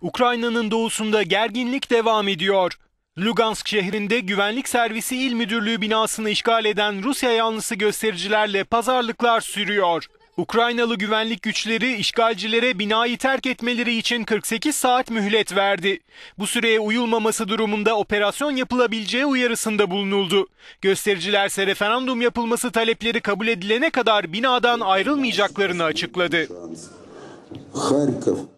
Ukrayna'nın doğusunda gerginlik devam ediyor. Lugansk şehrinde Güvenlik Servisi il Müdürlüğü binasını işgal eden Rusya yanlısı göstericilerle pazarlıklar sürüyor. Ukraynalı güvenlik güçleri işgalcilere binayı terk etmeleri için 48 saat mühlet verdi. Bu süreye uyulmaması durumunda operasyon yapılabileceği uyarısında bulunuldu. Göstericilerse referandum yapılması talepleri kabul edilene kadar binadan ayrılmayacaklarını açıkladı.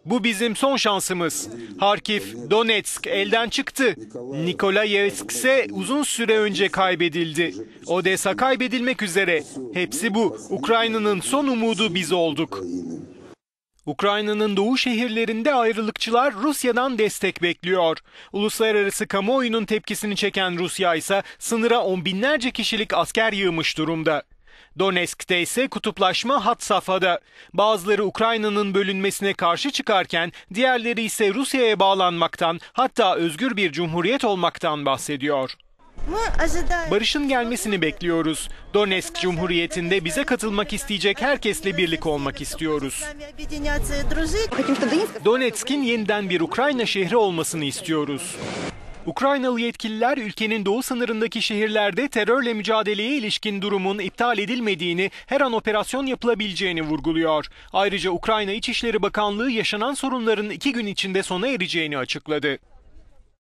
Bu bizim son şansımız. Harkiv, Donetsk elden çıktı. Nikolayevsk ise uzun süre önce kaybedildi. Odessa kaybedilmek üzere. Hepsi bu. Ukrayna'nın son umudu biz olduk. Ukrayna'nın doğu şehirlerinde ayrılıkçılar Rusya'dan destek bekliyor. Uluslararası kamuoyunun tepkisini çeken Rusya ise sınıra on binlerce kişilik asker yığmış durumda. Donetsk'te ise kutuplaşma hat safhada. Bazıları Ukrayna'nın bölünmesine karşı çıkarken diğerleri ise Rusya'ya bağlanmaktan hatta özgür bir cumhuriyet olmaktan bahsediyor. Barışın gelmesini bekliyoruz. Donetsk Cumhuriyeti'nde bize katılmak isteyecek herkesle birlik olmak istiyoruz. Donetsk'in yeniden bir Ukrayna şehri olmasını istiyoruz. Ukraynalı yetkililer ülkenin doğu sınırındaki şehirlerde terörle mücadeleye ilişkin durumun iptal edilmediğini, her an operasyon yapılabileceğini vurguluyor. Ayrıca Ukrayna İçişleri Bakanlığı yaşanan sorunların iki gün içinde sona ereceğini açıkladı.